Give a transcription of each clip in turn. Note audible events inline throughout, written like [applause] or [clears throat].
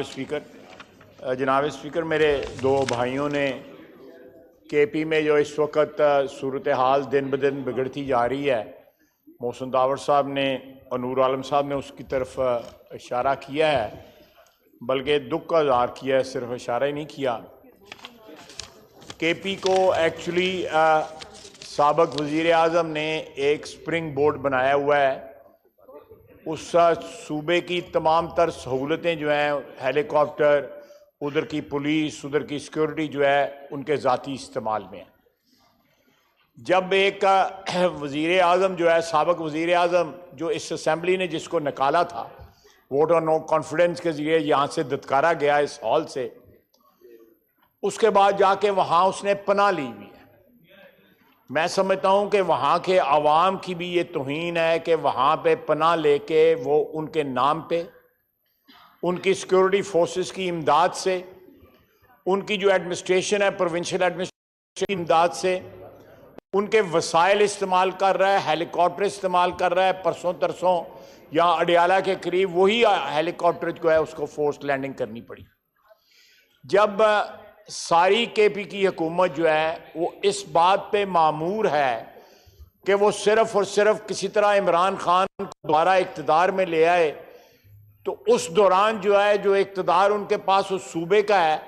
speaker जनाब speaker मेरे दो भाइयों ने के पी में जो इस वक्त सूरत हाल दिन ब दिन बिगड़ती जा रही है मोहसन दावर साहब ने और नूर आलम साहब ने उसकी तरफ इशारा किया है बल्कि दुख का इजहार किया है सिर्फ इशारा ही नहीं किया के पी को एक्चुअली सबक वज़ी अजम ने एक स्प्रिंग बोर्ड बनाया हुआ है उस सूबे की तमाम तर सहूलतें जो हैं हेलीकॉप्टर उधर की पुलिस उधर की सिक्योरिटी जो है उनके ज़ाती इस्तेमाल में है जब एक [clears throat] वज़ी अजम जो है सबक वज़ी अजम जो इस असम्बली ने जिसको निकाला था वोट और नो कॉन्फिडेंस के ज़रिए यहाँ से दत्कारा गया इस हॉल से उसके बाद जाके वहाँ उसने पना ली हुई मैं समझता हूँ कि वहाँ के आवाम की भी ये तोहन है कि वहाँ पे पना लेके वो उनके नाम पे उनकी सिक्योरिटी फोर्सेस की इमदाद से उनकी जो एडमिनिस्ट्रेशन है प्रोविंशियल एडमिनिस्ट्रेशन की इमदाद से उनके वसाइल इस्तेमाल कर रहा है हेलीकॉप्टर इस्तेमाल कर रहा है परसों तरसों या अडियाला के करीब वही हेलीकॉप्टर जो है उसको फोर्स लैंडिंग करनी पड़ी जब सारी के पी की हुकूमत जो है वो इस बात पे मामूर है कि वो सिर्फ और सिर्फ किसी तरह इमरान खान को दोबारा इकतदार में ले आए तो उस दौरान जो है जो इकतदार उनके पास उस सूबे का है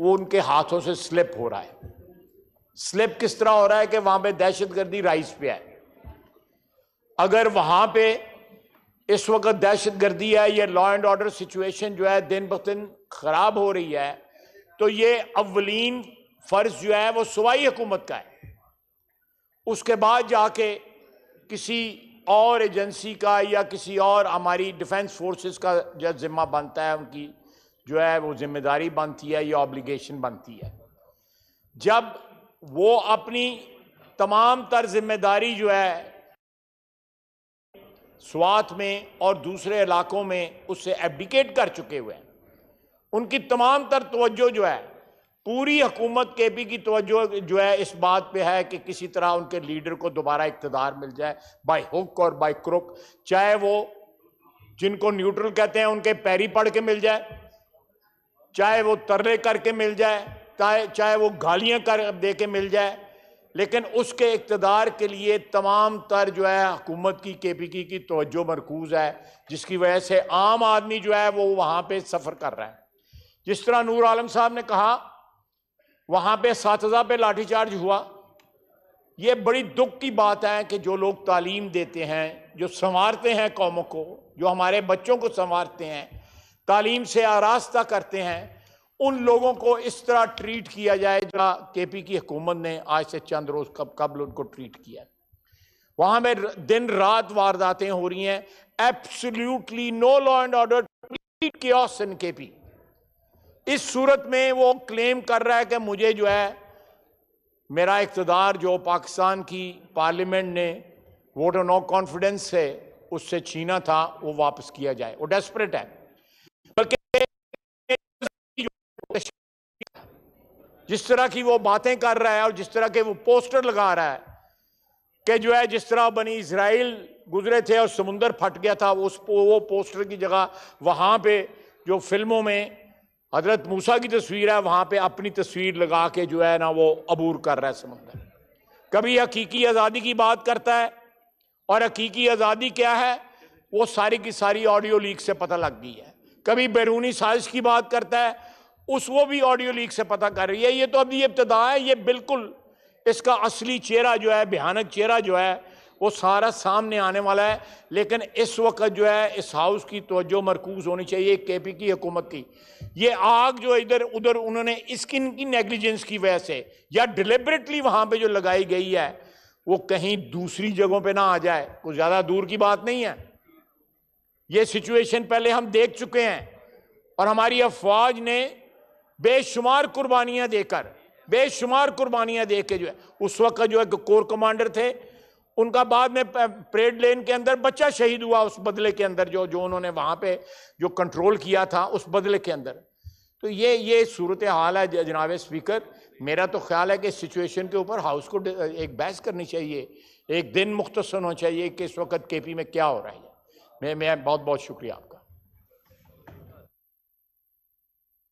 वो उनके हाथों से स्लिप हो रहा है स्लिप किस तरह हो रहा है कि वहाँ पे दहशत गर्दी राइस पे है अगर वहाँ पे इस वक्त दहशत गर्दी है या लॉ एंड ऑर्डर सिचुएशन जो है दिन ब दिन ख़राब हो रही है तो ये अवलिन फ़र्ज जो है वो सूबाई हुकूमत का है उसके बाद जाके किसी और एजेंसी का या किसी और हमारी डिफेंस फोर्सेस का जो ज़िम्मा बनता है उनकी जो है वो जिम्मेदारी बनती है या ऑब्लिगेशन बनती है जब वो अपनी तमाम तर जिम्मेदारी जो है स्वात में और दूसरे इलाकों में उससे एब्डिकेट कर चुके हुए हैं उनकी तमाम तर तवज्जो जो है पूरी हुकूमत के पी की तवज्जो जो है इस बात पे है कि किसी तरह उनके लीडर को दोबारा इकतदार मिल जाए बाई हुक और बाई क्रुक चाहे वो जिनको न्यूट्रल कहते हैं उनके पैरी पढ़ के मिल जाए चाहे वो तर्रे करके मिल जाए चाहे चाहे वो गालियां कर दे के मिल जाए लेकिन उसके इकतदार के लिए तमाम तर जो है हुकूमत की के पी की तोज्जो मरकूज़ है जिसकी वजह से आम आदमी जो है वो वहाँ पर सफ़र कर रहा है जिस तरह नूर आलम साहब ने कहा वहां पे हजार पे लाठीचार्ज हुआ ये बड़ी दुख की बात है कि जो लोग तालीम देते हैं जो संवारते हैं कौमों को जो हमारे बच्चों को संवारते हैं तालीम से आरास्ता करते हैं उन लोगों को इस तरह ट्रीट किया जाए जरा के पी की हुकूमत ने आज से चंद रोज कब कबल उनको ट्रीट किया वहां में दिन रात वारदातें हो रही हैं absolutely no law and order K P इस सूरत में वो क्लेम कर रहा है कि मुझे जो है मेरा इकतदार जो पाकिस्तान की पार्लियामेंट ने वोट ऑफ नो कॉन्फिडेंस से उससे छीना था वो वापस किया जाए वो डेस्परेट है बल्कि जिस तरह की वो बातें कर रहा है और जिस तरह के वो पोस्टर लगा रहा है कि जो है जिस तरह बनी इसराइल गुजरे थे और समुंदर फट गया था उस वो पोस्टर की जगह वहाँ पे जो फिल्मों में हजरत मूसा की तस्वीर है वहाँ पे अपनी तस्वीर लगा के जो है ना वो अबूर कर रहा है समंदर कभी हकीकी आज़ादी की बात करता है और हकीकी आज़ादी क्या है वो सारी की सारी ऑडियो लीक से पता लग गई है कभी बैरूनी साजिश की बात करता है उस वो भी ऑडियो लीक से पता कर रही है ये तो अभी इब्तदा है ये बिल्कुल इसका असली चेहरा जो है भयानक चेहरा जो है वो सारा सामने आने वाला है लेकिन इस वक्त जो है इस हाउस की तोज्जो मरकूज होनी चाहिए के पी की हुकूमत की ये आग जो इधर उधर उन्होंने स्किन की नेग्लिजेंस की वजह से या डिलिबरेटली वहाँ पर जो लगाई गई है वो कहीं दूसरी जगहों पर ना आ जाए कुछ ज़्यादा दूर की बात नहीं है ये सिचुएशन पहले हम देख चुके हैं और हमारी अफवाज ने बेशुमार कुर्बानियाँ देकर बेशुमार कुर्बानियाँ दे के जो है उस वक्त जो है कोर कमांडर थे उनका बाद में परेड लेन के अंदर बच्चा शहीद हुआ उस बदले के अंदर जो जो उन्होंने वहाँ पे जो कंट्रोल किया था उस बदले के अंदर तो ये ये सूरत हाल है जनाब स्पीकर मेरा तो ख्याल है कि सिचुएशन के ऊपर हाउस को एक बहस करनी चाहिए एक दिन मुख्तसर होना चाहिए कि इस वक्त के पी में क्या हो रहा है मैं मैं बहुत बहुत शुक्रिया आपका